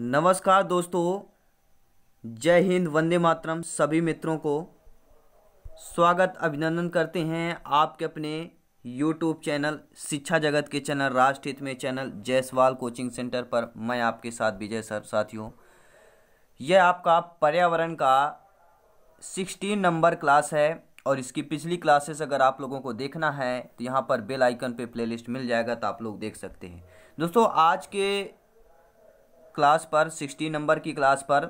नमस्कार दोस्तों जय हिंद वंदे मातरम सभी मित्रों को स्वागत अभिनंदन करते हैं आपके अपने यूट्यूब चैनल शिक्षा जगत के चैनल राष्ट्रहित में चैनल जयसवाल कोचिंग सेंटर पर मैं आपके साथ विजय सर साथियों यह आपका पर्यावरण का सिक्सटीन नंबर क्लास है और इसकी पिछली क्लासेस अगर आप लोगों को देखना है तो यहाँ पर बेल आइकन पे प्लेलिस्ट मिल जाएगा तो आप लोग देख सकते हैं दोस्तों आज के क्लास पर सिक्सटी नंबर की क्लास पर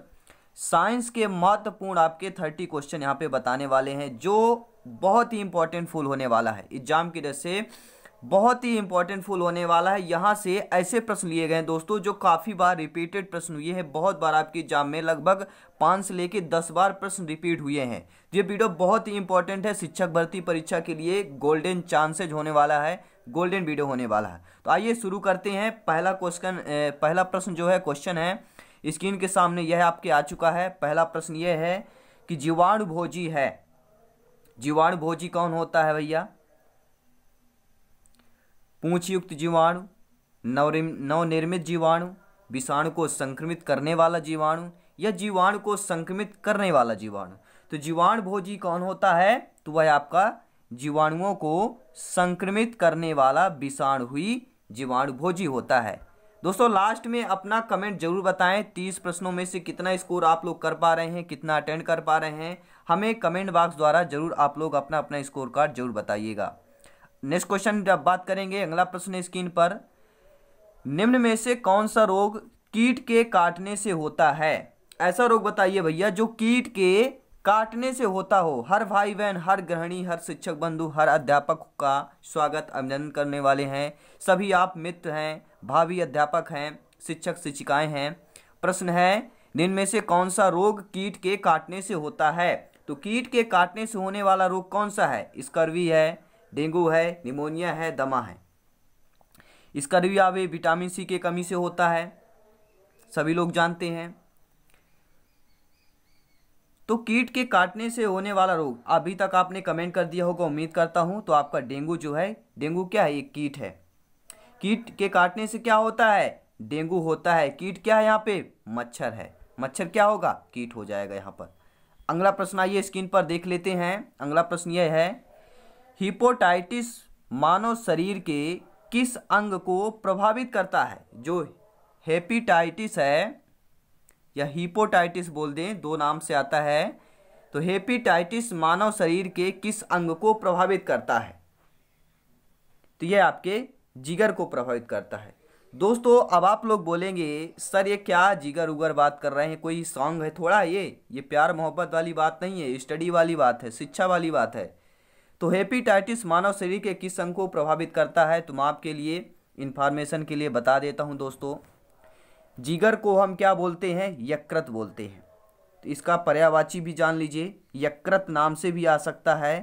साइंस के महत्वपूर्ण आपके थर्टी क्वेश्चन यहाँ पे बताने वाले हैं जो बहुत ही इंपॉर्टेंट फुल होने वाला है एग्जाम की वजह से बहुत ही इंपॉर्टेंट फुल होने वाला है यहाँ से ऐसे प्रश्न लिए गए हैं दोस्तों जो काफ़ी बार रिपीटेड प्रश्न हुए हैं बहुत बार आपके एग्जाम में लगभग पाँच से लेकर दस बार प्रश्न रिपीट हुए हैं ये वीडियो बहुत ही इंपॉर्टेंट है शिक्षक भर्ती परीक्षा के लिए गोल्डन चांसेज होने वाला है गोल्डन वीडियो होने वाला है तो आइए शुरू करते हैं पहला क्वेश्चन पहला प्रश्न जो है क्वेश्चन है स्क्रीन के सामने यह आपके आ चुका है पहला प्रश्न यह है कि भोजी है भोजी कौन होता है भैया पूछयुक्त जीवाणु नवनिर्मित जीवाणु विषाणु को संक्रमित करने वाला जीवाणु या जीवाणु को संक्रमित करने वाला जीवाणु तो जीवाणु भोजी कौन होता है तो वह आपका जीवाणुओं को संक्रमित करने वाला जीवाणु जीवाणुभोजी होता है दोस्तों लास्ट में अपना कमेंट जरूर बताएं तीस प्रश्नों में से कितना स्कोर आप लोग कर पा रहे हैं कितना अटेंड कर पा रहे हैं हमें कमेंट बॉक्स द्वारा जरूर आप लोग अपना अपना स्कोर कार्ड जरूर बताइएगा नेक्स्ट क्वेश्चन जब बात करेंगे अगला प्रश्न स्क्रीन पर निम्न में से कौन सा रोग कीट के काटने से होता है ऐसा रोग बताइए भैया जो कीट के काटने से होता हो हर भाई बहन हर गृहिणी हर शिक्षक बंधु हर अध्यापक का स्वागत अभिनंदन करने वाले हैं सभी आप मित्र हैं भावी अध्यापक हैं शिक्षक शिक्षिकाएं हैं प्रश्न है दिन में से कौन सा रोग कीट के काटने से होता है तो कीट के काटने से होने वाला रोग कौन सा है स्कर्वी है डेंगू है निमोनिया है दमा है स्कर्वी आवे विटामिन सी के कमी से होता है सभी लोग जानते हैं तो कीट के काटने से होने वाला रोग अभी तक आपने कमेंट कर दिया होगा उम्मीद करता हूँ तो आपका डेंगू जो है डेंगू क्या है ये कीट है कीट के काटने से क्या होता है डेंगू होता है कीट क्या है यहाँ पे मच्छर है मच्छर क्या होगा कीट हो जाएगा यहाँ पर अगला प्रश्न आइए स्क्रीन पर देख लेते हैं अगला प्रश्न यह है हिपोटाइटिस मानव शरीर के किस अंग को प्रभावित करता है जो हेपीटाइटिस है या हिपोटाइटिस बोल दें दो नाम से आता है तो हेपेटाइटिस मानव शरीर के किस अंग को प्रभावित करता है तो यह आपके जिगर को प्रभावित करता है दोस्तों अब आप लोग बोलेंगे सर ये क्या जिगर उगर बात कर रहे हैं कोई सॉन्ग है थोड़ा ये ये प्यार मोहब्बत वाली बात नहीं है स्टडी वाली बात है शिक्षा वाली बात है तो हेपेटाइटिस मानव शरीर के किस अंग को प्रभावित करता है तुम तो आपके लिए इन्फॉर्मेशन के लिए बता देता हूँ दोस्तों जिगर को हम क्या बोलते हैं यकृत बोलते हैं तो इसका पर्यावाची भी जान लीजिए यकृत नाम से भी आ सकता है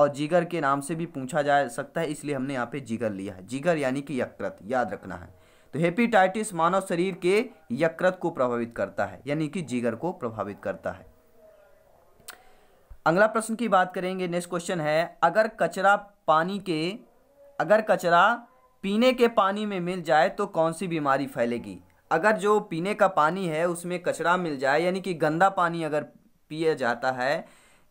और जिगर के नाम से भी पूछा जा सकता है इसलिए हमने यहाँ पे जिगर लिया है जिगर यानी कि यकृत याद रखना है तो हेपेटाइटिस मानव शरीर के यकृत को प्रभावित करता है यानी कि जिगर को प्रभावित करता है अगला प्रश्न की बात करेंगे नेक्स्ट क्वेश्चन है अगर कचरा पानी के अगर कचरा पीने के पानी में मिल जाए तो कौन सी बीमारी फैलेगी अगर जो पीने का पानी है उसमें कचरा मिल जाए यानी कि गंदा पानी अगर पिया जाता है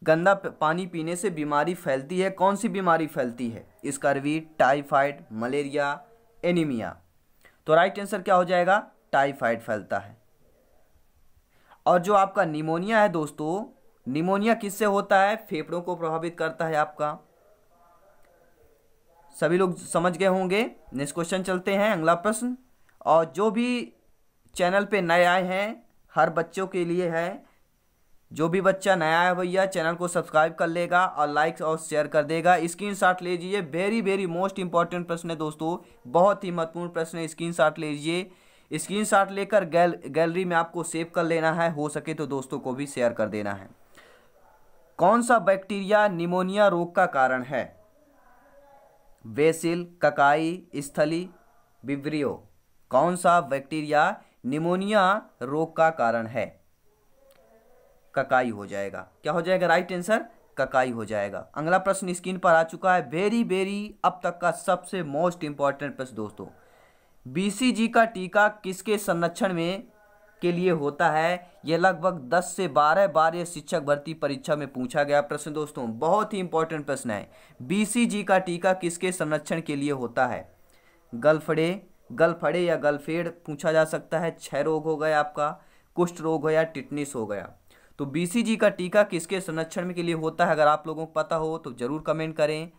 गंदा पानी पीने से बीमारी फैलती है कौन सी बीमारी फैलती है स्कर्वी टाइफाइड मलेरिया एनीमिया तो राइट आंसर क्या हो जाएगा टाइफाइड फैलता है और जो आपका निमोनिया है दोस्तों निमोनिया किससे होता है फेफड़ों को प्रभावित करता है आपका सभी लोग समझ गए होंगे नेक्स्ट क्वेश्चन चलते हैं अगला प्रश्न और जो भी चैनल पे नए आए हैं हर बच्चों के लिए है जो भी बच्चा नया है भैया चैनल को सब्सक्राइब कर लेगा और लाइक और शेयर कर देगा स्क्रीन शॉट लीजिए वेरी वेरी मोस्ट इंपॉर्टेंट प्रश्न है दोस्तों बहुत ही महत्वपूर्ण प्रश्न है स्क्रीन शॉट ले लीजिए स्क्रीन शॉट लेकर गैल गैलरी में आपको सेव कर लेना है हो सके तो दोस्तों को भी शेयर कर देना है कौन सा बैक्टीरिया निमोनिया रोग का कारण है बेसिल ककाई स्थली विब्रियो कौन सा बैक्टीरिया निमोनिया रोग का कारण है ककाई हो जाएगा क्या हो जाएगा राइट आंसर ककाई हो जाएगा अगला प्रश्न स्क्रीन पर आ चुका है वेरी वेरी अब तक का सबसे मोस्ट इंपॉर्टेंट प्रश्न दोस्तों बीसीजी का टीका किसके संरक्षण में के लिए होता है यह लगभग 10 से 12 बार यह शिक्षक भर्ती परीक्षा में पूछा गया प्रश्न दोस्तों बहुत ही इंपॉर्टेंट प्रश्न है बीसीजी का टीका किसके संरक्षण के लिए होता है गलफड़े गलफड़े या गलफेड़ पूछा जा सकता है क्षय रोग हो गया आपका कुष्ठ रोग हो या टिटनिस हो गया तो बीसीजी का टीका किसके संरक्षण के लिए होता है अगर आप लोगों को पता हो तो ज़रूर कमेंट करें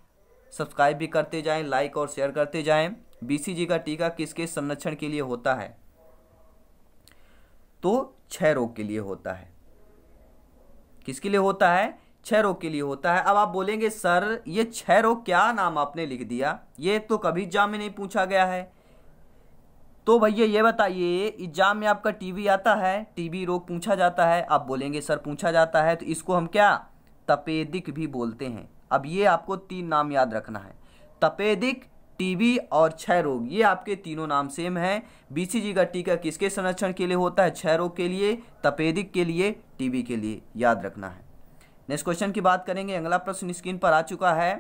सब्सक्राइब भी करते जाएं लाइक और शेयर करते जाएं बीसीजी का टीका किसके संरक्षण के लिए होता है तो क्षय रोग के लिए होता है किसके लिए होता है क्षय रोग के लिए होता है अब आप बोलेंगे सर ये क्षय रोग क्या नाम आपने लिख दिया ये तो कभी एग्जाम में नहीं पूछा गया है तो भैया ये बताइए एग्जाम में आपका टीबी आता है टीबी रोग पूछा जाता है आप बोलेंगे सर पूछा जाता है तो इसको हम क्या तपेदिक भी बोलते हैं अब ये आपको तीन नाम याद रखना है तपेदिक टीबी और क्षय रोग ये आपके तीनों नाम सेम हैं बीसीजी का टीका किसके संरक्षण के लिए होता है क्षय रोग के लिए तपेदिक के लिए टीबी के लिए याद रखना है नेक्स्ट क्वेश्चन की बात करेंगे अगला प्रश्न स्क्रीन पर आ चुका है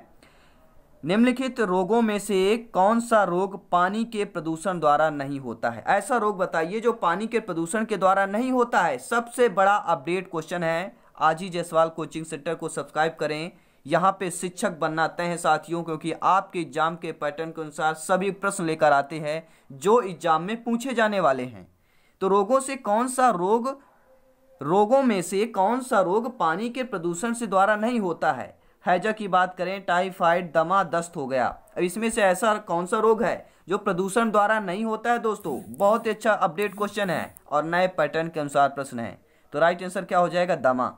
निम्नलिखित रोगों में से कौन सा रोग पानी के प्रदूषण द्वारा नहीं होता है ऐसा रोग बताइए जो पानी के प्रदूषण के द्वारा नहीं होता है सबसे बड़ा अपडेट क्वेश्चन है आज ही जायसवाल कोचिंग सेंटर को सब्सक्राइब करें यहाँ पे शिक्षक बनना तय है साथियों क्योंकि आपके एग्जाम के पैटर्न के अनुसार सभी प्रश्न लेकर आते हैं जो एग्जाम में पूछे जाने वाले हैं तो रोगों से कौन सा रोग रोगों में से कौन सा रोग पानी के प्रदूषण से द्वारा नहीं होता है हैजा की बात करें टाइफाइड दमा दस्त हो गया अब इसमें से ऐसा कौन सा रोग है जो प्रदूषण द्वारा नहीं होता है दोस्तों बहुत ही अच्छा अपडेट क्वेश्चन है और नए पैटर्न के अनुसार प्रश्न है तो राइट आंसर क्या हो जाएगा दमा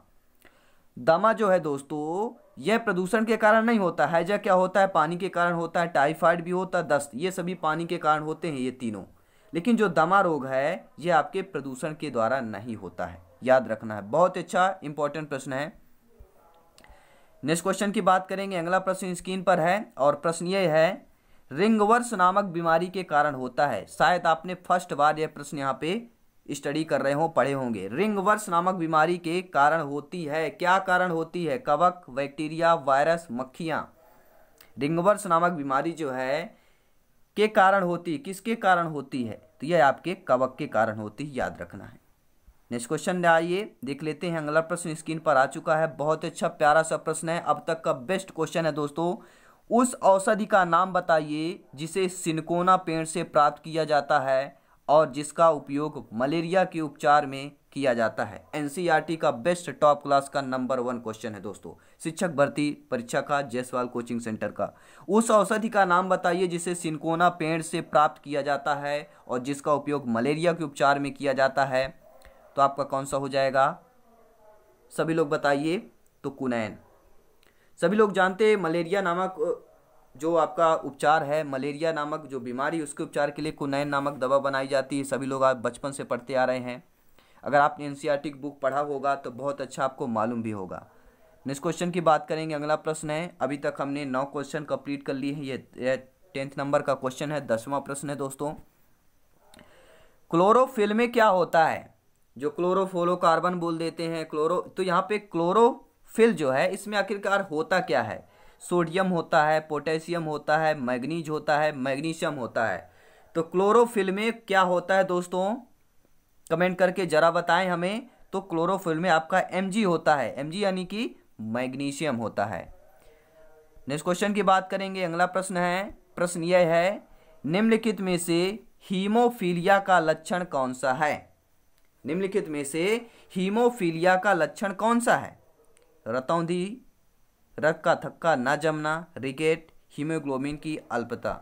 दमा जो है दोस्तों यह प्रदूषण के कारण नहीं होता हैजा क्या होता है पानी के कारण होता है टाइफाइड भी होता है दस्त ये सभी पानी के कारण होते हैं ये तीनों लेकिन जो दमा रोग है ये आपके प्रदूषण के द्वारा नहीं होता है याद रखना है बहुत अच्छा इंपॉर्टेंट प्रश्न है नेक्स्ट क्वेश्चन की बात करेंगे अगला प्रश्न स्क्रीन पर है और प्रश्न ये है रिंगवर्स नामक बीमारी के कारण होता है शायद आपने फर्स्ट बार यह प्रश्न यहाँ पे स्टडी कर रहे हो पढ़े होंगे रिंगवर्स नामक बीमारी के कारण होती है क्या कारण होती है कवक बैक्टीरिया वायरस मक्खियाँ रिंगवर्स नामक बीमारी जो है के कारण होती किसके कारण होती है तो यह आपके कवक के कारण होती याद रखना है नेक्स्ट क्वेश्चन आइए देख लेते हैं अगला प्रश्न स्क्रीन पर आ चुका है बहुत अच्छा प्यारा सा प्रश्न है अब तक का बेस्ट क्वेश्चन है दोस्तों उस औषधि का नाम बताइए जिसे सिनकोना पेड़ से प्राप्त किया जाता है और जिसका उपयोग मलेरिया के उपचार में किया जाता है एनसीईआरटी e का बेस्ट टॉप क्लास का नंबर वन क्वेश्चन है दोस्तों शिक्षक भर्ती परीक्षा का जयसवाल कोचिंग सेंटर का उस औषधि का नाम बताइए जिसे सिनकोना पेड़ से प्राप्त किया जाता है और जिसका उपयोग मलेरिया के उपचार में किया जाता है तो आपका कौन सा हो जाएगा सभी लोग बताइए तो कुनैन सभी लोग जानते हैं मलेरिया नामक जो आपका उपचार है मलेरिया नामक जो बीमारी उसके उपचार के लिए कुनैन नामक दवा बनाई जाती है सभी लोग आप बचपन से पढ़ते आ रहे हैं अगर आपने एन सी बुक पढ़ा होगा तो बहुत अच्छा आपको मालूम भी होगा नेक्स्ट क्वेश्चन की बात करेंगे अगला प्रश्न है अभी तक हमने नौ क्वेश्चन कंप्लीट कर लिए हैं ये टेंथ नंबर का क्वेश्चन है दसवां प्रश्न है दोस्तों क्लोरोफिल में क्या होता है जो क्लोरोफ्लोकार्बन बोल देते हैं क्लोरो तो यहाँ पे क्लोरोफिल जो है इसमें आखिरकार होता क्या है सोडियम होता है पोटेशियम होता है मैग्नीज होता है मैग्नीशियम होता है तो क्लोरोफिल में क्या होता है दोस्तों कमेंट करके ज़रा बताएं हमें तो क्लोरोफिल में आपका एम होता है एम यानी कि मैग्नीशियम होता है नेक्स्ट क्वेश्चन की बात करेंगे अगला प्रश्न है प्रश्न यह है निम्नलिखित में से हीमोफीलिया का लक्षण कौन सा है निम्नलिखित में से हीमोफीलिया का लक्षण कौन सा है रतौंधी का थक्का न जमना रिगेट हीमोग्लोबिन की अल्पता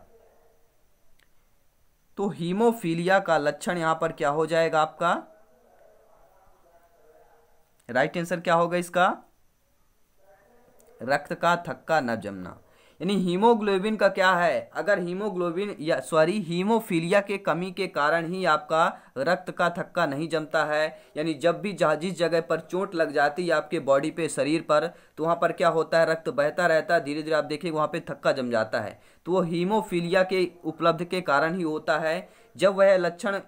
तो हीमोफीलिया का लक्षण यहां पर क्या हो जाएगा आपका राइट आंसर क्या होगा इसका रक्त का थक्का न जमना यानी हीमोग्लोबिन का क्या है अगर हीमोग्लोबिन या सॉरी हीमोफीलिया के कमी के कारण ही आपका रक्त का थक्का नहीं जमता है यानी जब भी जहाँ जिस जगह पर चोट लग जाती है आपके बॉडी पे शरीर पर तो वहाँ पर क्या होता है रक्त बहता रहता है धीरे धीरे आप देखिए वहाँ पर थक्का जम जाता है तो वो हीमोफीलिया के उपलब्ध के कारण ही होता है जब वह लक्षण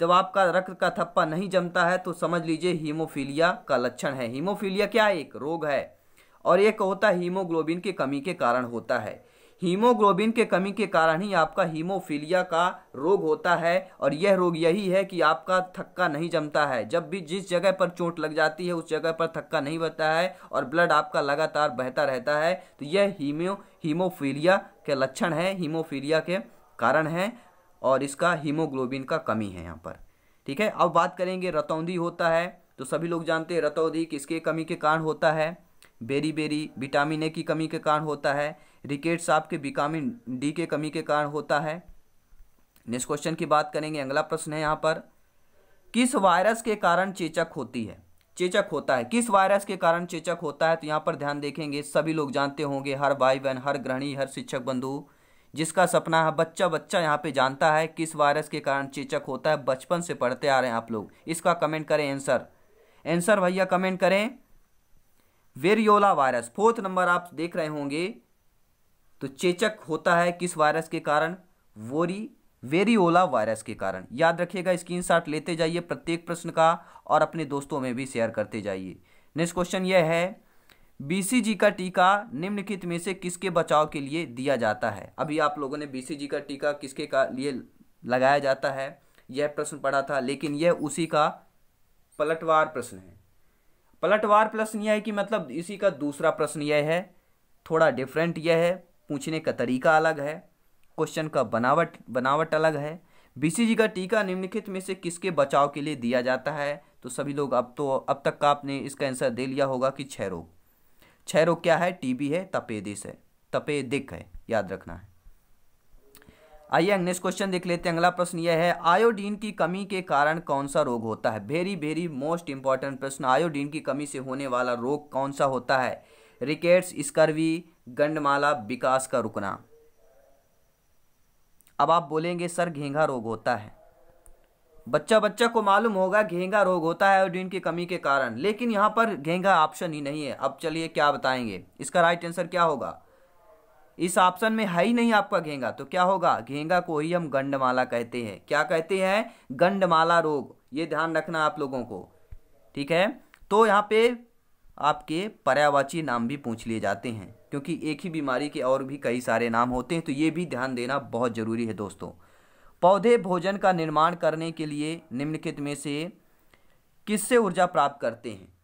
जब आपका रक्त का थप्पा नहीं जमता है तो समझ लीजिए हीमोफीलिया का लक्षण है हीमोफीलिया क्या है एक रोग है और एक होता है हीमोग्लोबिन की कमी के कारण होता है हीमोग्लोबिन के कमी के कारण ही आपका हीमोफीलिया का रोग होता है और यह रोग यही है कि आपका थक्का नहीं जमता है जब भी जिस जगह पर चोट लग जाती है उस जगह पर थक्का नहीं बहता है और ब्लड आपका लगातार बहता रहता है तो यह हीमो हीमोफीलिया के लक्षण है हीमोफीलिया के कारण है और इसका हीमोग्लोबिन का कमी है यहाँ पर ठीक है अब बात करेंगे रतौंधी होता है तो सभी लोग जानते हैं रतौंधी किसके कमी के कारण होता है बेरी बेरी विटामिन ए की कमी के कारण होता है रिकेट साफ के विटामिन डी के कमी के कारण होता है नेक्स्ट क्वेश्चन की बात करेंगे अगला प्रश्न है यहाँ पर किस वायरस के कारण चेचक होती है चेचक होता है किस वायरस के कारण चेचक होता है तो यहाँ पर ध्यान देखेंगे सभी लोग जानते होंगे हर भाई बहन हर ग्रहणी हर शिक्षक बंधु जिसका सपना है बच्चा बच्चा यहाँ पे जानता है किस वायरस के कारण चेचक होता है बचपन से पढ़ते आ रहे हैं आप लोग इसका कमेंट करें आंसर आंसर भैया कमेंट करें वेरियोला वायरस फोर्थ नंबर आप देख रहे होंगे तो चेचक होता है किस वायरस के कारण वोरी वेरियोला वायरस के कारण याद रखिएगा स्क्रीन शॉट लेते जाइए प्रत्येक प्रश्न का और अपने दोस्तों में भी शेयर करते जाइए नेक्स्ट क्वेश्चन यह है बीसीजी का टीका निम्नलिखित में से किसके बचाव के लिए दिया जाता है अभी आप लोगों ने बीसीजी का टीका किसके का लिए लगाया जाता है यह प्रश्न पढ़ा था लेकिन यह उसी का पलटवार प्रश्न है पलटवार प्रश्न यह है कि मतलब इसी का दूसरा प्रश्न यह है थोड़ा डिफरेंट यह है पूछने का तरीका अलग है क्वेश्चन का बनावट बनावट अलग है बीसीजी का टीका निम्नलिखित में से किसके बचाव के लिए दिया जाता है तो सभी लोग अब तो अब तक का आपने इसका आंसर दे लिया होगा कि क्षय रोग क्षय रोग क्या है टीबी है तपेदिस है तपेदिक है याद रखना है आइए नेक्स्ट क्वेश्चन देख लेते हैं अगला प्रश्न यह है आयोडीन की कमी के कारण कौन सा रोग होता है वेरी वेरी मोस्ट इंपॉर्टेंट प्रश्न आयोडीन की कमी से होने वाला रोग कौन सा होता है रिकेट्स स्कर्वी गंडमाला विकास का रुकना अब आप बोलेंगे सर घेंघा रोग होता है बच्चा बच्चा को मालूम होगा घेंघा रोग होता है आयोडीन की कमी के कारण लेकिन यहाँ पर घेंघा ऑप्शन ही नहीं है अब चलिए क्या बताएंगे इसका राइट आंसर क्या होगा इस ऑप्शन में है ही नहीं आपका घेंगा तो क्या होगा घेंगा को ही हम गंडमाला कहते हैं क्या कहते हैं गंडमाला रोग ये ध्यान रखना आप लोगों को ठीक है तो यहाँ पे आपके पर्यावाची नाम भी पूछ लिए जाते हैं क्योंकि एक ही बीमारी के और भी कई सारे नाम होते हैं तो ये भी ध्यान देना बहुत ज़रूरी है दोस्तों पौधे भोजन का निर्माण करने के लिए निम्नलिखित में से किससे ऊर्जा प्राप्त करते हैं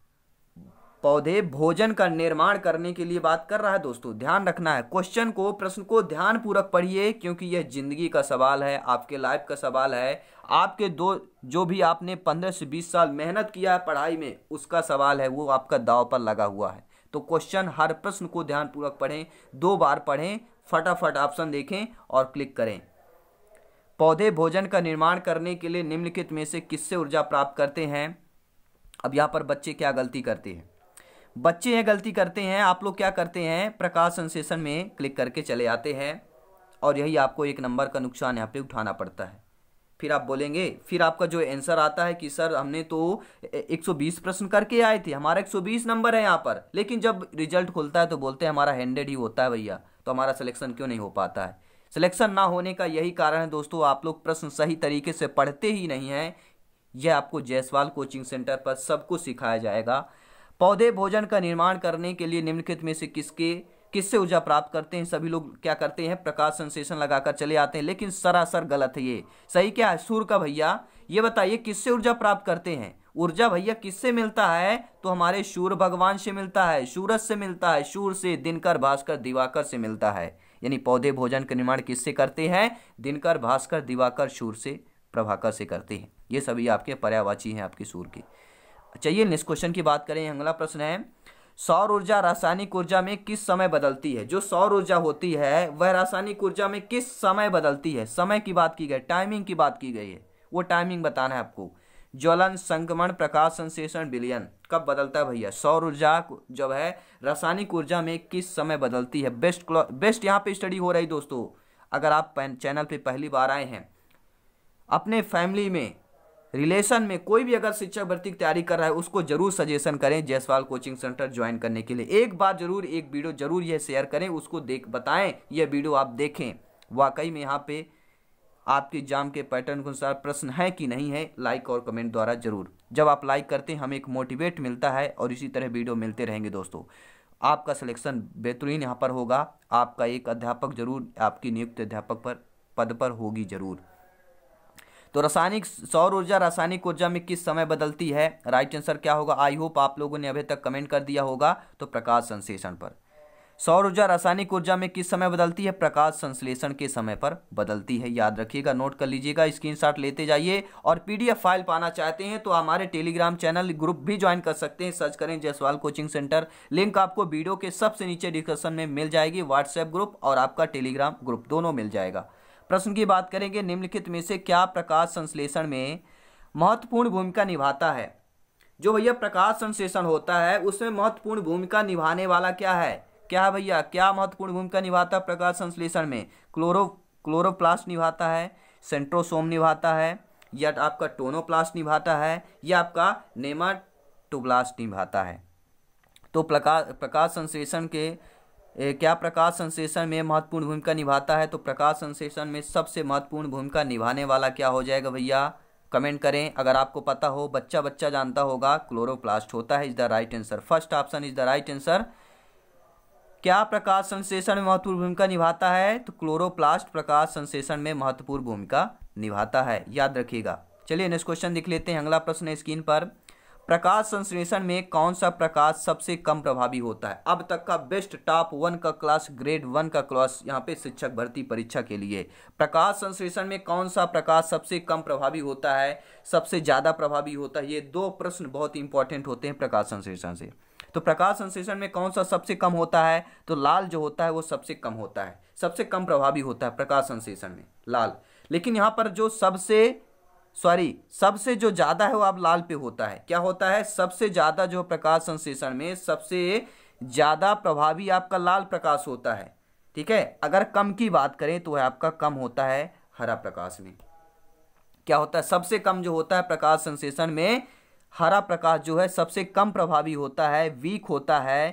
पौधे भोजन का निर्माण करने के लिए बात कर रहा है दोस्तों ध्यान रखना है क्वेश्चन को प्रश्न को पूर्वक पढ़िए क्योंकि यह जिंदगी का सवाल है आपके लाइफ का सवाल है आपके दो जो भी आपने पंद्रह से बीस साल मेहनत किया है पढ़ाई में उसका सवाल है वो आपका दाव पर लगा हुआ है तो क्वेश्चन हर प्रश्न को ध्यानपूर्वक पढ़ें दो बार पढ़ें फटाफट ऑप्शन देखें और क्लिक करें पौधे भोजन का निर्माण करने के लिए निम्नलिखित में से किससे ऊर्जा प्राप्त करते हैं अब यहाँ पर बच्चे क्या गलती करते हैं बच्चे ये गलती करते हैं आप लोग क्या करते हैं प्रकाश संश्लेषण में क्लिक करके चले आते हैं और यही आपको एक नंबर का नुकसान यहाँ पे उठाना पड़ता है फिर आप बोलेंगे फिर आपका जो आंसर आता है कि सर हमने तो 120 प्रश्न करके आए थे हमारा 120 नंबर है यहाँ पर लेकिन जब रिजल्ट खुलता है तो बोलते हैं हमारा हैंडेड ही होता है भैया तो हमारा सिलेक्शन क्यों नहीं हो पाता है सिलेक्शन ना होने का यही कारण है दोस्तों आप लोग प्रश्न सही तरीके से पढ़ते ही नहीं हैं यह आपको जयसवाल कोचिंग सेंटर पर सब कुछ सिखाया जाएगा पौधे भोजन का निर्माण करने के लिए निम्नलिखित में से किसके किससे ऊर्जा प्राप्त करते हैं सभी लोग क्या करते हैं प्रकाश संश्लेषण लगाकर चले आते हैं लेकिन सरासर गलत है ये सही क्या है सूर्य का भैया ये बताइए किससे ऊर्जा प्राप्त करते हैं ऊर्जा भैया किससे मिलता है तो हमारे सूर्य भगवान से मिलता है सूरज से मिलता है सूर्य से दिनकर भास्कर दिवाकर से मिलता है यानी पौधे भोजन का निर्माण किससे करते हैं दिनकर भास्कर दिवाकर सूर्य से प्रभाकर से करते हैं ये सभी आपके पर्यावाची हैं आपके सूर्य के चलिए नेक्स्ट क्वेश्चन की बात करें अगला प्रश्न है सौर ऊर्जा रासायनिक ऊर्जा में किस समय बदलती है जो सौर ऊर्जा होती है वह रासायनिक ऊर्जा में किस समय बदलती है समय की बात की गई टाइमिंग की बात की गई है वो टाइमिंग बताना है आपको ज्वलन संक्रमण प्रकाश संश्लेषण विलयन कब बदलता है भैया सौर ऊर्जा जब है रासायनिक ऊर्जा में किस समय बदलती है बेस्ट बेस्ट यहाँ पे स्टडी हो रही दोस्तों अगर आप चैनल पे पहली बार आए हैं अपने फैमिली में रिलेशन में कोई भी अगर शिक्षक भर्ती की तैयारी कर रहा है उसको जरूर सजेशन करें जयसवाल कोचिंग सेंटर ज्वाइन करने के लिए एक बार जरूर एक वीडियो जरूर यह शेयर करें उसको देख बताएं यह वीडियो आप देखें वाकई में यहाँ पे आपके एग्जाम के पैटर्न के अनुसार प्रश्न है कि नहीं है लाइक और कमेंट द्वारा जरूर जब आप लाइक करते हैं हमें एक मोटिवेट मिलता है और इसी तरह वीडियो मिलते रहेंगे दोस्तों आपका सिलेक्शन बेहतरीन यहाँ पर होगा आपका एक अध्यापक जरूर आपकी नियुक्त अध्यापक पर पद पर होगी जरूर तो रासायनिक सौर ऊर्जा रासायनिक ऊर्जा में किस समय बदलती है राइट आंसर क्या होगा आई होप आप लोगों ने अभी तक कमेंट कर दिया होगा तो प्रकाश संश्लेषण पर सौर ऊर्जा रासायनिक ऊर्जा में किस समय बदलती है प्रकाश संश्लेषण के समय पर बदलती है याद रखिएगा नोट कर लीजिएगा स्क्रीनशॉट लेते जाइए और पीडीएफ फाइल पाना चाहते हैं तो हमारे टेलीग्राम चैनल ग्रुप भी ज्वाइन कर सकते हैं सर्च करें जयसवाल कोचिंग सेंटर लिंक आपको वीडियो के सबसे नीचे डिस्क्रिप्शन में मिल जाएगी व्हाट्सएप ग्रुप और आपका टेलीग्राम ग्रुप दोनों मिल जाएगा प्रश्न की बात करेंगे निम्नलिखित में से क्या प्रकाश संश्लेषण में महत्वपूर्ण भूमिका निभाता है जो भैया प्रकाश संश्लेषण होता है उसमें महत्वपूर्ण भूमिका निभाने वाला क्या है क्या भैया क्या महत्वपूर्ण भूमिका निभाता है प्रकाश संश्लेषण में क्लोरो क्लोरोप्लास्ट निभाता है सेंट्रोसोम निभाता है या आपका टोनोप्लास्ट निभाता है या आपका नेमाटोब्लास्ट निभाता है तो प्रकाश प्रकाश संश्लेषण के क्या प्रकाश संश्लेषण में महत्वपूर्ण भूमिका निभाता है तो प्रकाश संश्लेषण में सबसे महत्वपूर्ण भूमिका निभाने वाला क्या हो जाएगा भैया कमेंट करें अगर आपको पता हो बच्चा बच्चा जानता होगा क्लोरोप्लास्ट होता है is the right answer first option is the right answer क्या प्रकाश संश्लेषण में महत्वपूर्ण भूमिका निभाता है तो क्लोरोप्लास्ट प्रकाश संश्लेषण में महत्वपूर्ण भूमिका निभाता है याद रखिएगा चलिए नेक्स्ट क्वेश्चन देख लेते हैं अगला प्रश्न है स्क्रीन पर प्रकाश संश्लेषण में कौन सा प्रकाश सबसे कम प्रभावी होता है अब तक का बेस्ट टॉप वन का क्लास ग्रेड वन का क्लास यहाँ पे शिक्षक भर्ती परीक्षा के लिए प्रकाश संश्लेषण में कौन सा प्रकाश सबसे कम प्रभावी होता है सबसे ज़्यादा प्रभावी होता है ये दो प्रश्न बहुत इंपॉर्टेंट होते हैं प्रकाश संश्लेषण से तो प्रकाश संश्लेषण में कौन सा सबसे कम होता है तो लाल जो होता है वो सबसे कम होता है सबसे कम प्रभावी होता है प्रकाश संश्लेषण में लाल लेकिन यहाँ पर जो सबसे सॉरी सबसे जो ज़्यादा है वो आप लाल पे होता है क्या होता है सबसे ज़्यादा जो प्रकाश संश्लेषण में सबसे ज़्यादा प्रभावी आपका लाल प्रकाश होता है ठीक है अगर कम की बात करें तो आपका कम होता है हरा प्रकाश में क्या होता है सबसे कम जो होता है प्रकाश संश्लेषण में हरा प्रकाश जो है सबसे कम प्रभावी होता है वीक होता है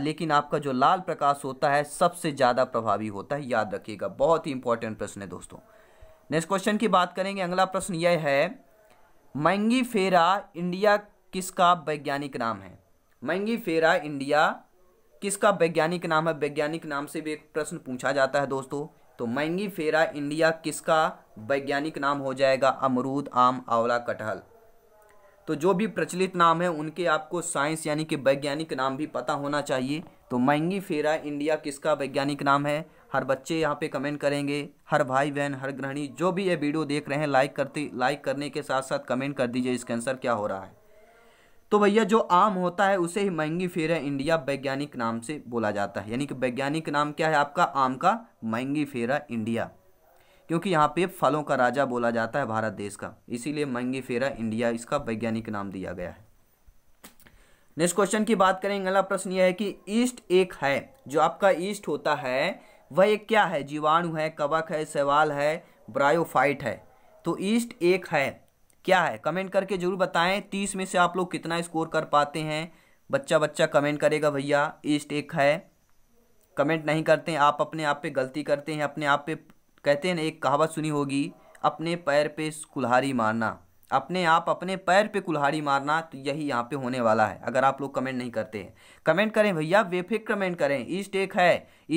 लेकिन आपका जो लाल प्रकाश होता है सबसे ज़्यादा प्रभावी होता है याद रखिएगा बहुत ही इंपॉर्टेंट प्रश्न है दोस्तों नेक्स्ट क्वेश्चन की बात करेंगे अगला प्रश्न यह है मैंगी फेरा इंडिया किसका वैज्ञानिक नाम है मैंगी फेरा इंडिया किसका वैज्ञानिक नाम है वैज्ञानिक नाम से भी एक प्रश्न पूछा जाता है दोस्तों तो मैंगी फेरा इंडिया किसका वैज्ञानिक नाम हो जाएगा अमरूद आम आंवला कटहल तो जो भी प्रचलित नाम है उनके आपको साइंस यानी कि वैज्ञानिक नाम भी पता होना चाहिए तो मैंगी फेरा इंडिया किसका वैज्ञानिक नाम है हर बच्चे यहाँ पे कमेंट करेंगे हर भाई बहन हर ग्रहणी जो भी ये वीडियो देख रहे हैं लाइक करते लाइक करने के साथ साथ कमेंट कर दीजिए इसका आंसर क्या हो रहा है तो भैया जो आम होता है उसे ही महंगी फेरा इंडिया वैज्ञानिक नाम से बोला जाता है यानी कि वैज्ञानिक नाम क्या है आपका आम का महंगी फेरा इंडिया क्योंकि यहाँ पे फलों का राजा बोला जाता है भारत देश का इसीलिए मंगी फेरा इंडिया इसका वैज्ञानिक नाम दिया गया है नेक्स्ट क्वेश्चन की बात करें अगला प्रश्न यह है कि ईस्ट एक है जो आपका ईस्ट होता है वह एक क्या है जीवाणु है कवक है सवाल है ब्रायोफाइट है तो ईस्ट एक है क्या है कमेंट करके जरूर बताएं तीस में से आप लोग कितना स्कोर कर पाते हैं बच्चा बच्चा कमेंट करेगा भैया ईस्ट एक है कमेंट नहीं करते हैं आप अपने आप पे गलती करते हैं अपने आप पे कहते हैं ना एक कहावत सुनी होगी अपने पैर पे कुल्हाड़ी मारना अपने आप अपने पैर पे कुल्हाड़ी मारना तो यही यहाँ पे होने वाला है अगर आप लोग कमेंट नहीं करते हैं कमेंट करें भैया बेफिक कमेंट करें ईस्ट एक है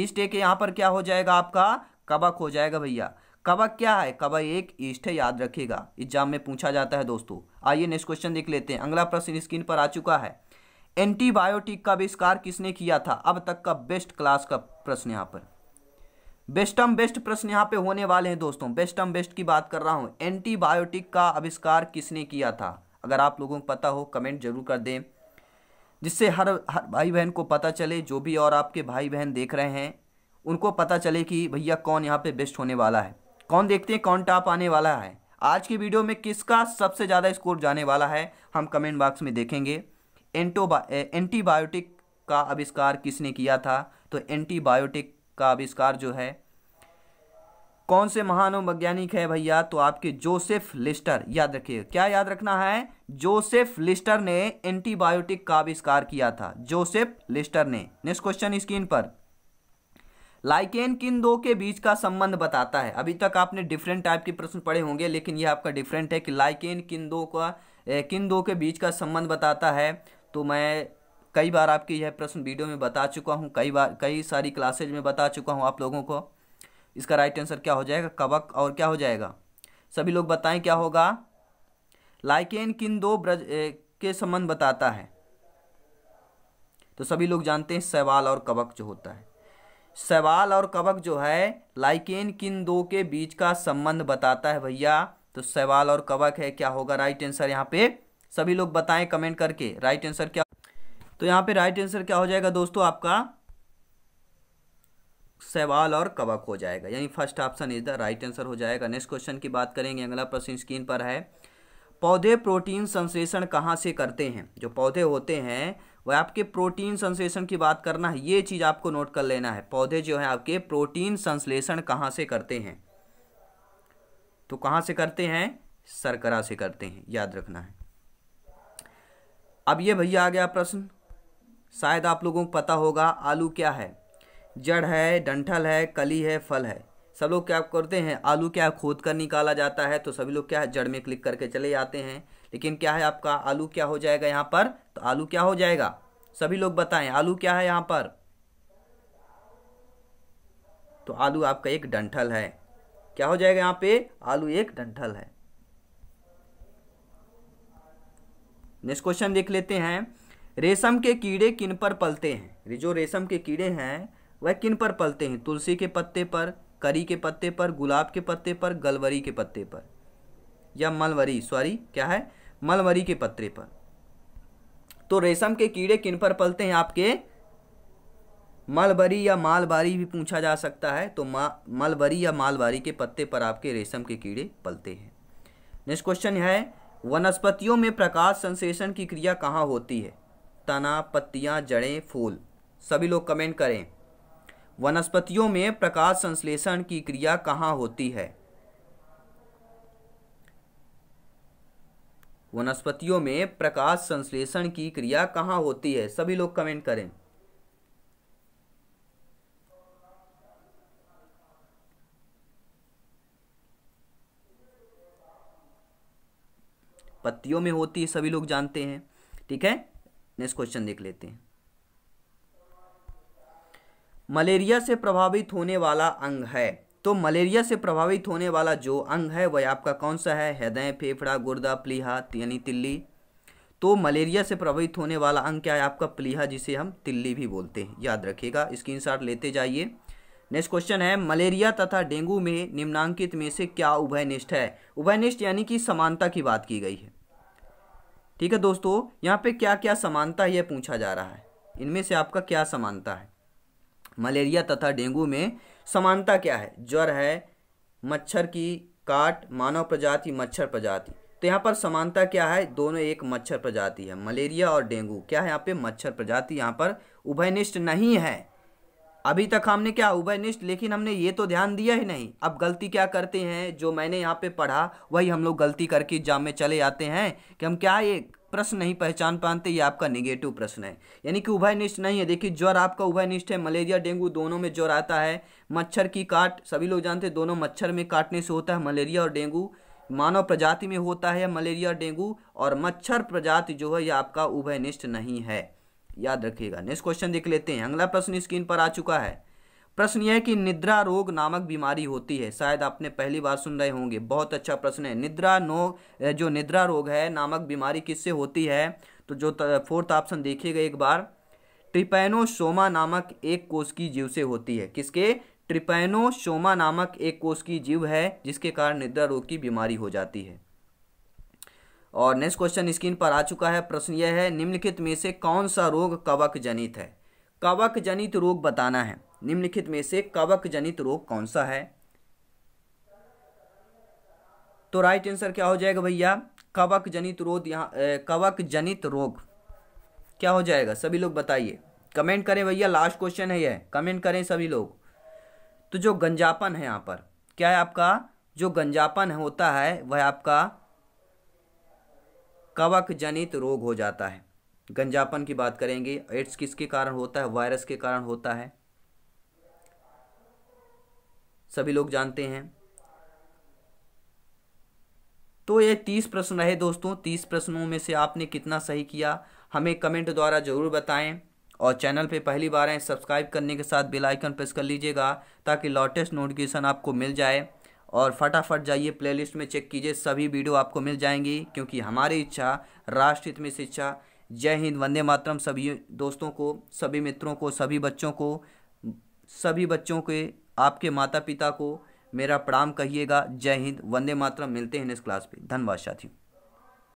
ईस्ट एक यहाँ पर क्या हो जाएगा आपका कबक हो जाएगा भैया कबक क्या है कबक एक ईस्ट है याद रखेगा एग्जाम में पूछा जाता है दोस्तों आइए नेक्स्ट क्वेश्चन देख लेते हैं अगला प्रश्न स्क्रीन पर आ चुका है एंटीबायोटिक का आविष्कार किसने किया था अब तक का बेस्ट क्लास का प्रश्न यहाँ पर बेस्टम बेस्ट प्रश्न यहाँ पे होने वाले हैं दोस्तों बेस्टम बेस्ट की बात कर रहा हूँ एंटीबायोटिक का आविष्कार किसने किया था अगर आप लोगों को पता हो कमेंट जरूर कर दें जिससे हर हर भाई बहन को पता चले जो भी और आपके भाई बहन देख रहे हैं उनको पता चले कि भैया कौन यहाँ पे बेस्ट होने वाला है कौन देखते हैं कौन टॉप आने वाला है आज की वीडियो में किसका सबसे ज़्यादा स्कोर जाने वाला है हम कमेंट बॉक्स में देखेंगे एंटोबा एंटीबायोटिक का आविष्कार किसने किया था तो एंटीबायोटिक का आविष्कार जो है कौन से महान वैज्ञानिक है भैया तो आपके जोसेफ लिस्टर याद रखिए क्या याद रखना है जोसेफ लिस्टर ने एंटीबायोटिक का आविष्कार किया था जोसेफ लिस्टर ने नेक्स्ट क्वेश्चन स्क्रीन पर लाइकेन किन दो के बीच का संबंध बताता है अभी तक आपने डिफरेंट टाइप के प्रश्न पढ़े होंगे लेकिन यह आपका डिफरेंट है कि लाइकेन किन दो का किन दो के बीच का संबंध बताता है तो मैं कई बार आपके यह प्रश्न वीडियो में बता चुका हूँ कई बार कई सारी क्लासेज में बता चुका हूँ आप लोगों को इसका राइट आंसर क्या हो जाएगा कवक और क्या हो जाएगा सभी लोग बताएं क्या होगा लाइकेन किन दो ब्रज के संबंध बताता है तो सभी लोग जानते हैं सवाल और कवक जो होता है सवाल और कवक जो है लाइकेन किन दो के बीच का संबंध बताता है भैया तो सवाल और कवक है क्या होगा राइट आंसर यहाँ पे सभी लोग बताएं कमेंट करके राइट आंसर क्या तो यहां पे राइट आंसर क्या हो जाएगा दोस्तों आपका सवाल और कवक हो जाएगा यानी first option is the right answer हो जाएगा नेक्स्ट क्वेश्चन की बात करेंगे अगला प्रश्न स्क्रीन पर है पौधे प्रोटीन संश्लेषण कहाँ से करते हैं जो पौधे होते हैं वह आपके प्रोटीन संश्लेषण की बात करना है ये चीज़ आपको नोट कर लेना है पौधे जो है आपके प्रोटीन संश्लेषण कहाँ से करते हैं तो कहाँ से करते हैं सरकरा से करते हैं याद रखना है अब ये भैया आ गया प्रश्न शायद आप लोगों को पता होगा आलू क्या है जड़ है डंठल है कली है फल है सब लोग क्या करते हैं आलू क्या खोद कर निकाला जाता है तो सभी लोग क्या है जड़ में क्लिक करके चले जाते हैं लेकिन क्या है आपका आलू क्या हो जाएगा यहाँ पर तो आलू क्या हो जाएगा सभी लोग बताएं आलू क्या है यहाँ पर तो आलू आपका एक डंठल है क्या हो जाएगा यहाँ पे आलू एक डंठल है नेक्स्ट क्वेश्चन देख लेते हैं रेशम के कीड़े किन पर पलते हैं जो रेशम के कीड़े हैं वह किन पर पलते हैं तुलसी के पत्ते पर करी के पत्ते पर गुलाब के पत्ते पर गलवरी के पत्ते पर या मलवरी सॉरी क्या है मलवरी के पत्ते पर तो रेशम के कीड़े किन पर पलते हैं आपके मलबरी या मालबारी भी पूछा जा सकता है तो मलबरी या मालबारी के पत्ते पर आपके रेशम के कीड़े पलते हैं नेक्स्ट क्वेश्चन है वनस्पतियों में प्रकाश संश्लेषण की क्रिया कहाँ होती है तना पत्तियां जड़ें फूल सभी लोग कमेंट करें वनस्पतियों में प्रकाश संश्लेषण की क्रिया कहाँ होती है वनस्पतियों में प्रकाश संश्लेषण की क्रिया कहाँ होती है सभी लोग कमेंट करें पत्तियों में होती है सभी लोग जानते हैं ठीक है नेक्स्ट क्वेश्चन देख लेते हैं मलेरिया से प्रभावित होने वाला अंग है तो मलेरिया से प्रभावित होने वाला जो अंग है वह आपका कौन सा है हृदय फेफड़ा गुर्दा प्लीहा यानी तिल्ली तो मलेरिया से प्रभावित होने वाला अंग क्या है आपका प्लीहा जिसे हम तिल्ली भी बोलते हैं याद रखिएगा स्क्रीन शॉट लेते जाइए नेक्स्ट क्वेश्चन है मलेरिया तथा डेंगू में निम्नांकित में से क्या उभयनिष्ठ है उभयनिष्ठ यानी कि समानता की बात की गई है ठीक है दोस्तों यहाँ पे क्या क्या समानता यह पूछा जा रहा है इनमें से आपका क्या समानता है मलेरिया तथा डेंगू में समानता क्या है ज्वर है मच्छर की काट मानव प्रजाति मच्छर प्रजाति तो यहाँ पर समानता क्या है दोनों एक मच्छर प्रजाति है मलेरिया और डेंगू क्या है यहाँ पे मच्छर प्रजाति यहाँ पर उभयनिष्ठ नहीं है अभी तक हमने क्या उभयनिष्ठ लेकिन हमने ये तो ध्यान दिया ही नहीं अब गलती क्या करते हैं जो मैंने यहाँ पे पढ़ा वही हम लोग गलती करके एग्जाम में चले आते हैं कि हम क्या ये प्रश्न नहीं पहचान पाते ये आपका निगेटिव प्रश्न है यानी कि उभयनिष्ठ नहीं है देखिए ज्वर आपका उभयनिष्ठ है मलेरिया डेंगू दोनों में ज्वर आता है मच्छर की काट सभी लोग जानते हैं दोनों मच्छर में काटने से होता है मलेरिया और डेंगू मानव प्रजाति में होता है मलेरिया डेंगू और मच्छर प्रजाति जो है यह आपका उभयनिष्ठ नहीं है याद रखिएगा नेक्स्ट क्वेश्चन देख लेते हैं अगला प्रश्न स्क्रीन पर आ चुका है प्रश्न यह है कि निद्रा रोग नामक बीमारी होती है शायद आपने पहली बार सुन रहे होंगे बहुत अच्छा प्रश्न है निद्रा नो जो निद्रा रोग है नामक बीमारी किससे होती है तो जो फोर्थ ऑप्शन देखिएगा एक बार ट्रिपेनोसोमा नामक एक कोश की जीव से होती है किसके ट्रिपेनोसोमा नामक एक कोश की जीव है जिसके कारण निद्रा रोग की बीमारी हो जाती है और नेक्स्ट क्वेश्चन स्क्रीन पर आ चुका है प्रश्न यह है निम्नलिखित में से कौन सा रोग कवक जनित है कवक जनित रोग बताना है निम्नलिखित में से कवक जनित रोग कौन सा है तो राइट आंसर क्या हो जाएगा भैया कवक जनित रोग यहाँ कवक जनित रोग क्या हो जाएगा सभी लोग बताइए कमेंट करें भैया लास्ट क्वेश्चन है यह कमेंट करें सभी लोग तो जो गंजापन है यहाँ पर क्या है आपका जो गंजापन होता है वह आपका कवक जनित रोग हो जाता है गंजापन की बात करेंगे एड्स किसके कारण होता है वायरस के कारण होता है सभी लोग जानते हैं तो ये तीस प्रश्न रहे दोस्तों तीस प्रश्नों में से आपने कितना सही किया हमें कमेंट द्वारा ज़रूर बताएं और चैनल पे पहली बार आए सब्सक्राइब करने के साथ बेल आइकन प्रेस कर लीजिएगा ताकि लॉटेस्ट नोटिफिकेशन आपको मिल जाए और फटाफट जाइए प्लेलिस्ट में चेक कीजिए सभी वीडियो आपको मिल जाएंगी क्योंकि हमारी इच्छा राष्ट्रहित में शिक्षा जय हिंद वंदे मातरम सभी दोस्तों को सभी मित्रों को सभी बच्चों को सभी बच्चों के आपके माता पिता को मेरा प्रणाम कहिएगा जय हिंद वंदे मातरम मिलते हैं इस क्लास पे धन्यवाद साथियों